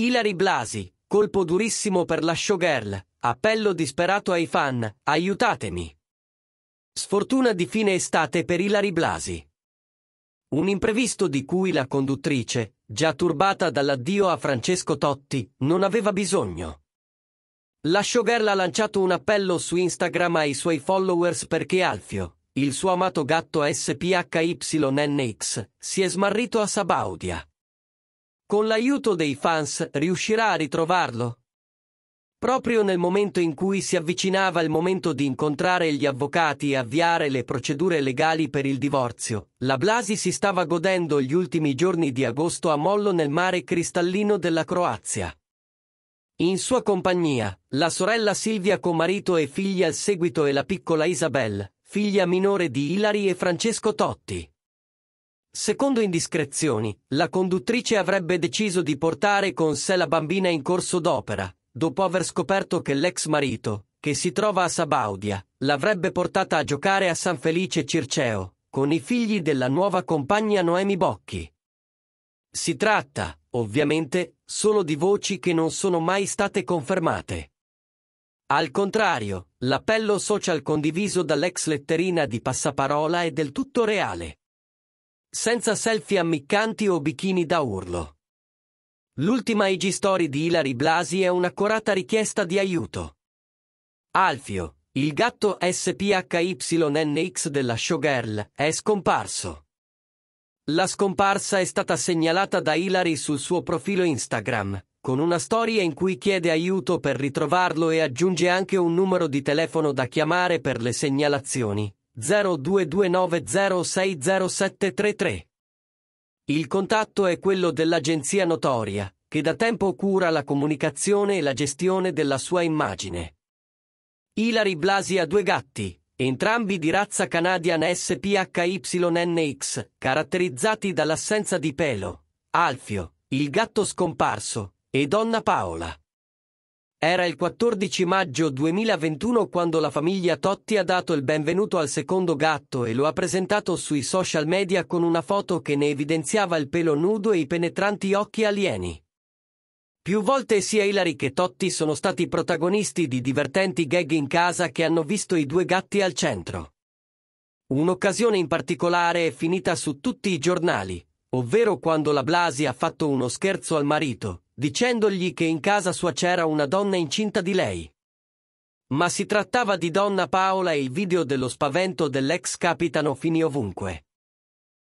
Ilari Blasi, colpo durissimo per la showgirl, appello disperato ai fan, aiutatemi. Sfortuna di fine estate per Ilari Blasi. Un imprevisto di cui la conduttrice, già turbata dall'addio a Francesco Totti, non aveva bisogno. La showgirl ha lanciato un appello su Instagram ai suoi followers perché Alfio, il suo amato gatto SPHYNX, si è smarrito a Sabaudia con l'aiuto dei fans riuscirà a ritrovarlo. Proprio nel momento in cui si avvicinava il momento di incontrare gli avvocati e avviare le procedure legali per il divorzio, la Blasi si stava godendo gli ultimi giorni di agosto a mollo nel mare cristallino della Croazia. In sua compagnia, la sorella Silvia con marito e figli al seguito e la piccola Isabel, figlia minore di Ilari e Francesco Totti. Secondo indiscrezioni, la conduttrice avrebbe deciso di portare con sé la bambina in corso d'opera, dopo aver scoperto che l'ex marito, che si trova a Sabaudia, l'avrebbe portata a giocare a San Felice Circeo, con i figli della nuova compagna Noemi Bocchi. Si tratta, ovviamente, solo di voci che non sono mai state confermate. Al contrario, l'appello social condiviso dall'ex letterina di Passaparola è del tutto reale senza selfie ammiccanti o bikini da urlo. L'ultima IG Story di Ilari Blasi è un'accurata richiesta di aiuto. Alfio, il gatto SPHYNX della showgirl, è scomparso. La scomparsa è stata segnalata da Ilari sul suo profilo Instagram, con una storia in cui chiede aiuto per ritrovarlo e aggiunge anche un numero di telefono da chiamare per le segnalazioni. 0229060733. Il contatto è quello dell'agenzia notoria, che da tempo cura la comunicazione e la gestione della sua immagine. Ilari Blasi ha due gatti, entrambi di razza canadian SPHYNX, caratterizzati dall'assenza di pelo, Alfio, il gatto scomparso, e Donna Paola. Era il 14 maggio 2021 quando la famiglia Totti ha dato il benvenuto al secondo gatto e lo ha presentato sui social media con una foto che ne evidenziava il pelo nudo e i penetranti occhi alieni. Più volte sia Hilary che Totti sono stati protagonisti di divertenti gag in casa che hanno visto i due gatti al centro. Un'occasione in particolare è finita su tutti i giornali, ovvero quando la Blasi ha fatto uno scherzo al marito, dicendogli che in casa sua c'era una donna incinta di lei. Ma si trattava di donna Paola e il video dello spavento dell'ex capitano finì ovunque.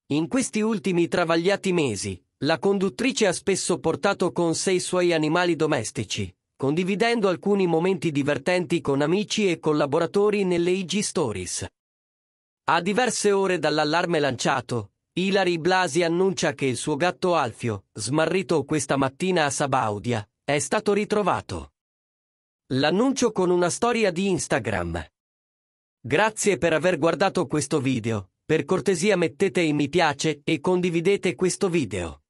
In questi ultimi travagliati mesi, la conduttrice ha spesso portato con sé i suoi animali domestici, condividendo alcuni momenti divertenti con amici e collaboratori nelle IG Stories. A diverse ore dall'allarme lanciato, Ilari Blasi annuncia che il suo gatto Alfio, smarrito questa mattina a Sabaudia, è stato ritrovato. L'annuncio con una storia di Instagram. Grazie per aver guardato questo video, per cortesia mettete in mi piace e condividete questo video.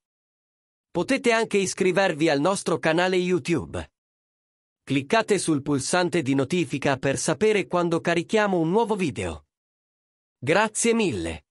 Potete anche iscrivervi al nostro canale YouTube. Cliccate sul pulsante di notifica per sapere quando carichiamo un nuovo video. Grazie mille!